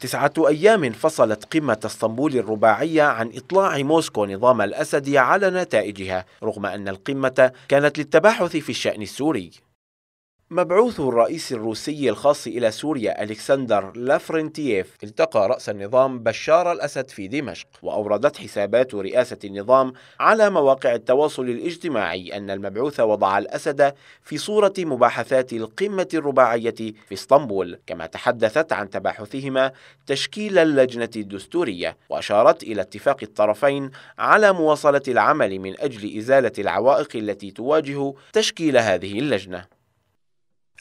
تسعة أيام فصلت قمة اسطنبول الرباعية عن إطلاع موسكو نظام الأسد على نتائجها رغم أن القمة كانت للتباحث في الشأن السوري مبعوث الرئيس الروسي الخاص إلى سوريا ألكسندر لافرنتييف التقى رأس النظام بشار الأسد في دمشق وأوردت حسابات رئاسة النظام على مواقع التواصل الاجتماعي أن المبعوث وضع الأسد في صورة مباحثات القمة الرباعية في اسطنبول كما تحدثت عن تباحثهما تشكيل اللجنة الدستورية وأشارت إلى اتفاق الطرفين على مواصلة العمل من أجل إزالة العوائق التي تواجه تشكيل هذه اللجنة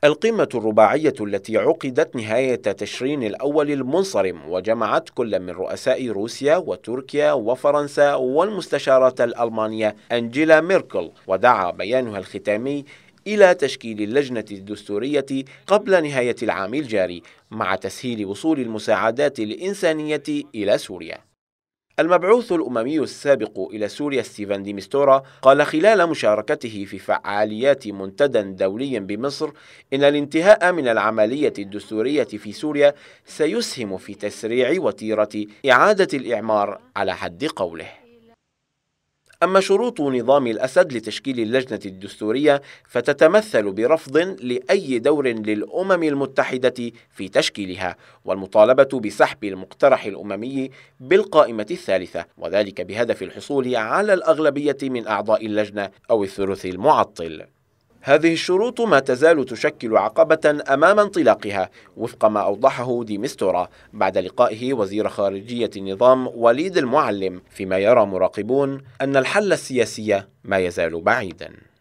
القمة الرباعية التي عقدت نهاية تشرين الأول المنصرم وجمعت كل من رؤساء روسيا وتركيا وفرنسا والمستشارة الألمانية أنجيلا ميركل ودعا بيانها الختامي إلى تشكيل اللجنة الدستورية قبل نهاية العام الجاري مع تسهيل وصول المساعدات الإنسانية إلى سوريا المبعوث الأممي السابق إلى سوريا ستيفان ديمستورا قال خلال مشاركته في فعاليات منتدى دولي بمصر إن الانتهاء من العملية الدستورية في سوريا سيسهم في تسريع وتيرة إعادة الإعمار على حد قوله أما شروط نظام الأسد لتشكيل اللجنة الدستورية فتتمثل برفض لأي دور للأمم المتحدة في تشكيلها والمطالبة بسحب المقترح الأممي بالقائمة الثالثة وذلك بهدف الحصول على الأغلبية من أعضاء اللجنة أو الثلث المعطل هذه الشروط ما تزال تشكل عقبة أمام انطلاقها وفق ما أوضحه ديمستورا بعد لقائه وزير خارجية النظام وليد المعلم فيما يرى مراقبون أن الحل السياسي ما يزال بعيداً